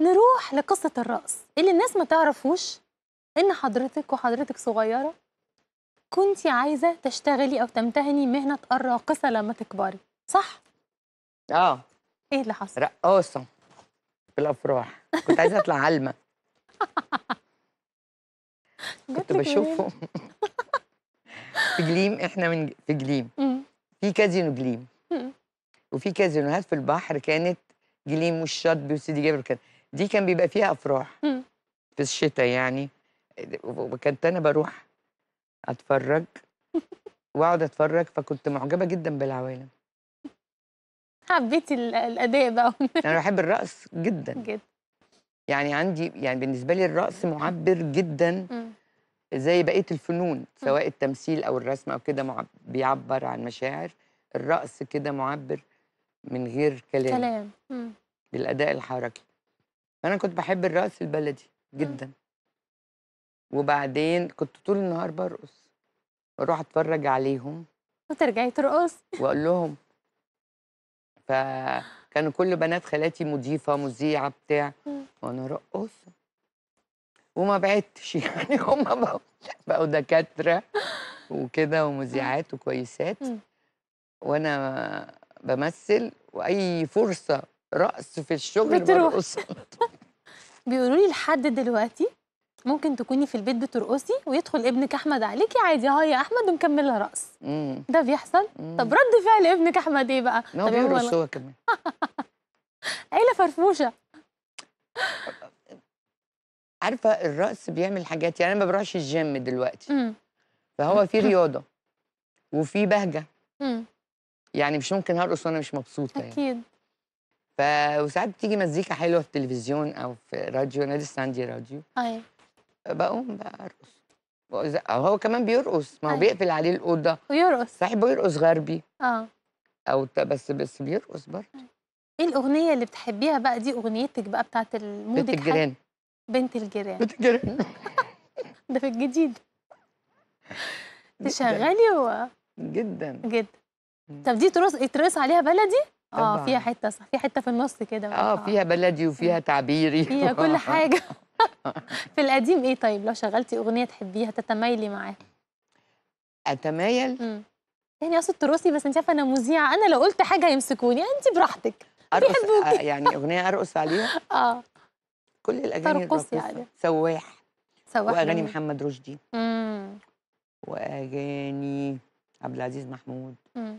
نروح لقصه الرقص اللي الناس ما تعرفوش ان حضرتك وحضرتك صغيره كنتي عايزه تشتغلي او تمتهني مهنه الراقصه لما تكبري صح اه ايه اللي حصل رقاصه في الافراح كنت عايزه اطلع علمه كنت بشوفهم في جليم احنا من في جليم في كازينو جليم وفي كازينوهات في البحر كانت جليم والشطبي وسيدي جابر كده دي كان بيبقى فيها افراح مم. في الشتاء يعني وكنت انا بروح اتفرج واقعد اتفرج فكنت معجبه جدا بالعوالم حبيتي الاداء بقى انا بحب الرقص جدا جدا يعني عندي يعني بالنسبه لي الرقص معبر جدا زي بقيه الفنون سواء التمثيل او الرسم او كده بيعبر عن مشاعر الرقص كده معبر من غير كلام كلام بالاداء الحركي انا كنت بحب الرقص البلدي إمم. جدا وبعدين كنت طول النهار برقص واروح اتفرج عليهم وترجعي ترقصي واقول لهم فكانوا كل بنات خالاتي مضيفه مذيعه بتاع إمم. وانا رقص وما بعدتش يعني هم بقوا دكاتره وكده ومذيعات إمم. وكويسات وانا بمثل واي فرصه رقص في الشغل بترقص بيقولوا لي لحد دلوقتي ممكن تكوني في البيت بترقصي ويدخل ابنك احمد عليكي عادي اه يا احمد ومكملها رقص ده بيحصل مم. طب رد فعل ابنك احمد ايه بقى هو بيرقص هو كمان عيله فرفوشه عارفه الرقص بيعمل حاجات يعني انا ما بروحش الجيم دلوقتي مم. فهو في رياضه وفي بهجه مم. يعني مش ممكن هرقص وانا مش مبسوطه يعني. اكيد يعني. وساعات بتيجي مزيكا حلوه في التلفزيون او في راديو انا لسه عندي راديو ايوه بقوم بقى ارقص هو كمان بيرقص ما هو أيه. بيقفل عليه الاوضه ويرقص صاحبه يرقص غربي اه او بس بس بيرقص برضه أيوة. ايه الاغنيه اللي بتحبيها بقى دي اغنيتك بقى بتاعت المودك بنت الجيران بنت الجيران بنت الجيران ده في الجديد تشغلي و جدا جدا طب دي ترقص يترقص عليها بلدي اه فيها حته صح في حته في النص كده آه،, اه فيها بلدي وفيها تعبيري فيها كل حاجه في القديم ايه طيب لو شغلتي اغنيه تحبيها تتمايلي معاها اتمايل امم يعني اقصد ترقصي بس انت عارفه انا مذيعه انا لو قلت حاجه هيمسكوني يعني انت براحتك بيحبوكي آه، يعني اغنيه ارقص عليها اه كل الاغاني ترقصي يعني سواح سواح واغاني محمد رشدي امم واغاني عبد العزيز محمود امم